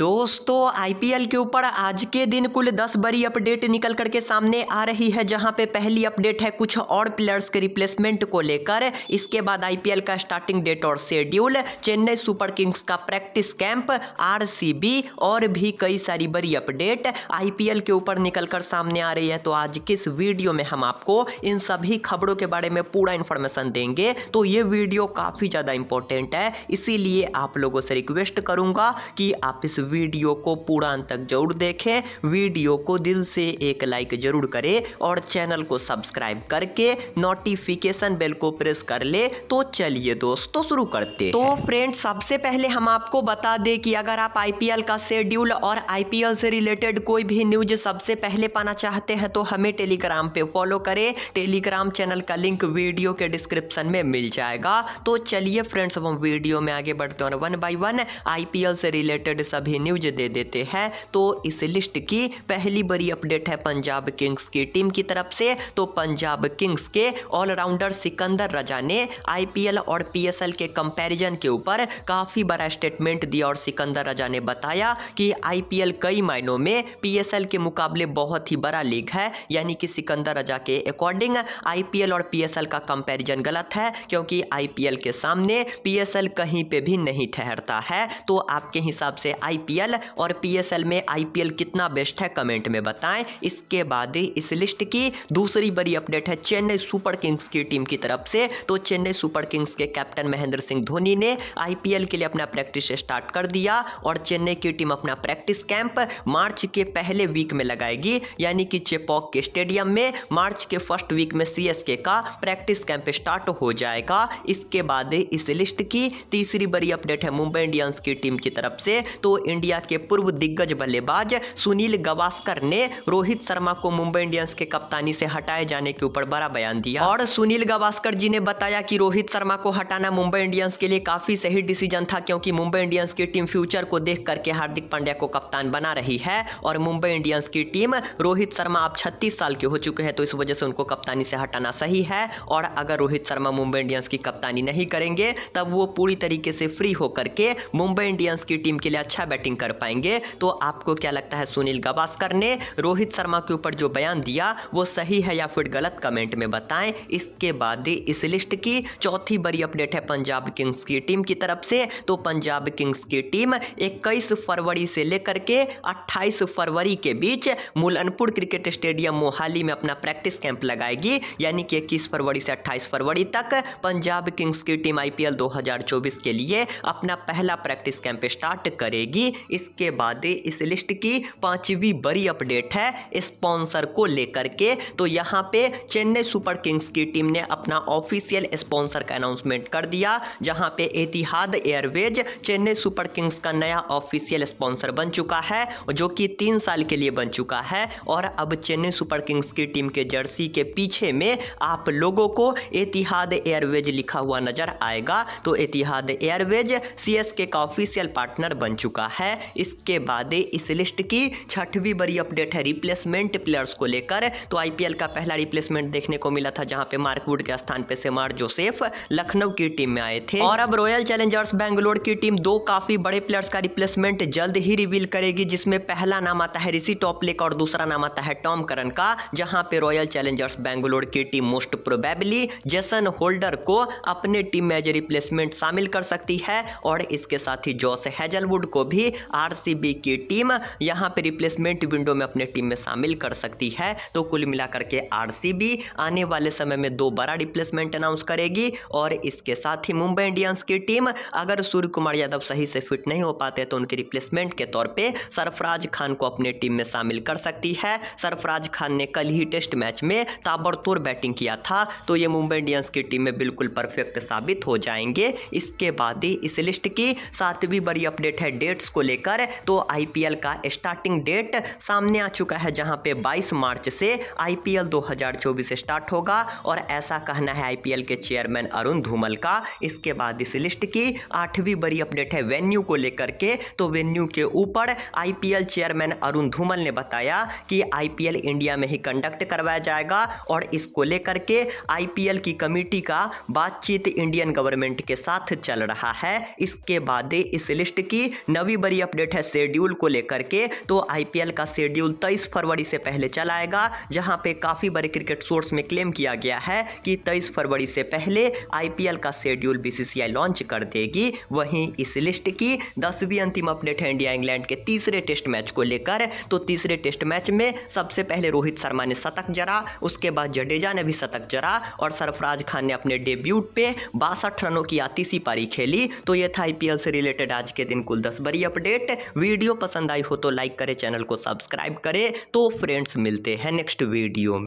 दोस्तों आईपीएल के ऊपर आज के दिन कुल दस बड़ी अपडेट निकल करके सामने आ रही है जहां पे पहली अपडेट है कुछ और प्लेयर्स के रिप्लेसमेंट को लेकर इसके बाद आईपीएल का स्टार्टिंग डेट और शेड्यूल चेन्नई सुपर किंग्स का प्रैक्टिस कैंप आरसीबी और भी कई सारी बड़ी अपडेट आईपीएल के ऊपर निकल कर सामने आ रही है तो आज के इस वीडियो में हम आपको इन सभी खबरों के बारे में पूरा इन्फॉर्मेशन देंगे तो ये वीडियो काफ़ी ज़्यादा इंपॉर्टेंट है इसीलिए आप लोगों से रिक्वेस्ट करूंगा कि आप इस वीडियो को पूरा अंत तक जरूर देखें वीडियो को दिल से एक लाइक जरूर करें और चैनल को सब्सक्राइब करके नोटिफिकेशन बेल को प्रेस कर ले तो चलिए दोस्तों शुरू करते तो फ्रेंड सबसे पहले हम आपको बता दें कि अगर आप आईपीएल का शेड्यूल और आईपीएल से रिलेटेड कोई भी न्यूज सबसे पहले पाना चाहते हैं तो हमें टेलीग्राम पे फॉलो करें टेलीग्राम चैनल का लिंक वीडियो के डिस्क्रिप्शन में मिल जाएगा तो चलिए फ्रेंड्स हम वीडियो में आगे बढ़ते हैं वन बाय वन आईपीएल से रिलेटेड सभी भी न्यूज दे देते हैं तो इस लिस्ट की पहली बड़ी अपडेट है पंजाब किंग्स की टीम की तरफ से तो पंजाब किंग्स के ऑलराउंडर सिकंदर रजा ने आईपीएल और पीएसएल के कंपैरिजन के ऊपर काफ़ी बड़ा स्टेटमेंट दिया और सिकंदर रजा ने बताया कि आईपीएल कई मायनों में पीएसएल के मुकाबले बहुत ही बड़ा लीग है यानी कि सिकंदर रजा के अकॉर्डिंग आईपीएल और पीएसएल का कंपैरिजन गलत है क्योंकि आईपीएल के सामने पीएसएल कहीं पे भी नहीं ठहरता है तो आपके हिसाब से आई आईपीएल और पीएसएल में आईपीएल कितना बेस्ट है कमेंट में बताएं इसके बाद इस लिस्ट की दूसरी बड़ी अपडेट है चेन्नई सुपर किंग्स की टीम की तरफ से तो चेन्नई सुपर किंग्स के कैप्टन महेंद्र सिंह धोनी ने आईपीएल के लिए अपना प्रैक्टिस स्टार्ट कर दिया और चेन्नई की टीम अपना प्रैक्टिस कैंप मार्च के पहले वीक में लगाएगी यानी कि चेपॉक के स्टेडियम में मार्च के फर्स्ट वीक में सीएसके का प्रैक्टिस कैंप स्टार्ट हो जाएगा इसके बाद इस लिस्ट की तीसरी बड़ी अपडेट है मुंबई इंडियंस की टीम की तरफ से तो इंडिया के पूर्व दिग्गज बल्लेबाज सुनील गवास्कर ने रोहित शर्मा को मुंबई इंडियंस के कप्तानी से हटाए जाने के ऊपर बड़ा बयान दिया और सुनील गवास्कर जी ने बताया कि रोहित शर्मा को हटाना मुंबई इंडियंस के लिए काफी सही डिसीजन था क्योंकि मुंबई इंडियंस की टीम फ्यूचर को देख करके हार्दिक पांड्या को कप्तान बना रही है और मुंबई इंडियंस की टीम रोहित शर्मा अब छत्तीस साल के हो चुके हैं तो इस वजह से उनको कप्तानी से हटाना सही है और अगर रोहित शर्मा मुंबई इंडियंस की कप्तानी नहीं करेंगे तब वो पूरी तरीके से फ्री होकर के मुंबई इंडियंस की टीम के लिए अच्छा बैटिंग बैटिंग कर पाएंगे तो आपको क्या लगता है सुनील गावस्कर ने रोहित शर्मा के ऊपर जो बयान दिया वो सही है या फिर गलत कमेंट में बताएं इसके बाद इस लिस्ट की चौथी बड़ी अपडेट है पंजाब किंग्स की टीम की तरफ से तो पंजाब किंग्स की टीम इक्कीस फरवरी से लेकर के अट्ठाईस फरवरी के बीच मुलनपुर क्रिकेट स्टेडियम मोहाली में अपना प्रैक्टिस कैंप लगाएगी यानी कि इक्कीस फरवरी से अट्ठाईस फरवरी तक पंजाब किंग्स की टीम आईपीएल 2024 के लिए अपना पहला प्रैक्टिस कैंप स्टार्ट करेगी इसके बाद इस लिस्ट की पांचवी बड़ी अपडेट है स्पॉन्सर को लेकर के तो यहाँ पे चेन्नई सुपर किंग्स की टीम ने अपना ऑफिशियल स्पॉन्सर का अनाउंसमेंट कर दिया जहाँ पे Etihad Airways Chennai Super Kings का नया ऑफिशियल स्पॉन्सर बन चुका है जो कि तीन साल के लिए बन चुका है और अब चेन्नई सुपर किंग्स की टीम के जर्सी के पीछे में आप लोगों को एतिहाद एयरवेज लिखा हुआ नजर आएगा तो एतिहाद एयरवेज सी का ऑफिशियल पार्टनर बन चुका है है इसके बाद इस लिस्ट की छठवीं बड़ी अपडेट है रिप्लेसमेंट प्लेयर्स को लेकर तो आईपीएल का पहला रिप्लेसमेंट देखने को मिला था जहां पे मार्कवुड के स्थान पे सेमार जोसेफ लखनऊ की टीम में आए थे और अब रॉयल चैलेंजर्स बेंगलोर की टीम दो काफी बड़े प्लेयर्स का रिप्लेसमेंट जल्द ही रिवील करेगी जिसमें पहला नाम आता है ऋषि टॉपलेक और दूसरा नाम आता है टॉम करन का जहां पे रॉयल चैलेंजर्स बेंगलोर की team most probably Jason Holder को अपने टीम में रिप्लेसमेंट शामिल कर सकती है और इसके साथ ही जॉस हेजलवुड को भी ही आरसीबी की टीम यहां पे रिप्लेसमेंट विंडो में अपने टीम में शामिल कर सकती है तो कुल मिलाकर के आरसीबी आने वाले समय में दो बड़ा रिप्लेसमेंट अनाउंस करेगी और इसके साथ ही मुंबई इंडियंस की टीम अगर सूर्य कुमार यादव सही से फिट नहीं हो पाते तो उनके रिप्लेसमेंट के तौर पर सरफराज खान को अपने टीम में शामिल कर सकती है सरफराज खान ने कल ही टेस्ट मैच में ताबड़तोड़ बैटिंग किया था तो ये मुंबई इंडियंस की टीम में बिल्कुल परफेक्ट साबित हो जाएंगे इसके बाद ही इस लिस्ट की सातवीं बड़ी अपडेट है डेट्स को लेकर तो आई का स्टार्टिंग डेट सामने आ चुका है जहां पे 22 मार्च से आई 2024 स्टार्ट होगा और ऐसा कहना है आई के चेयरमैन अरुण धूमल का इसके बाद इस लिस्ट की आठवीं बड़ी अपडेट है वेन्यू को लेकर के तो वेन्यू के ऊपर आईपीएल चेयरमैन अरुण धूमल ने बताया कि आईपीएल इंडिया में ही कंडक्ट करवाया जाएगा और इसको लेकर के आईपीएल की कमेटी का बातचीत इंडियन गवर्नमेंट के साथ चल रहा है इसके बाद इस लिस्ट की नवी बड़ी अपडेट है शेड्यूल को लेकर के तो आईपीएल का शेड्यूल तेईस फरवरी से पहले चलाएगा जहां पे काफ़ी बड़े क्रिकेट सोर्स में क्लेम किया गया है कि तेईस फरवरी से पहले आईपीएल का शेड्यूल बीसीसीआई लॉन्च कर देगी वहीं इस लिस्ट की दसवीं अंतिम अपडेट है इंडिया इंग्लैंड के तीसरे टेस्ट मैच को लेकर तो तीसरे टेस्ट मैच में सबसे पहले रोहित शर्मा ने शतक जरा उसके बाद जडेजा ने भी शतक जरा और सरफराज खान ने अपने डेब्यूट पे बासठ रनों की आतीसी पारी खेली तो यह था आईपीएल से रिलेटेड आज के दिन कुल दस बड़ी अपडेट वीडियो पसंद आई हो तो लाइक करें चैनल को सब्सक्राइब करें तो फ्रेंड्स मिलते हैं नेक्स्ट वीडियो में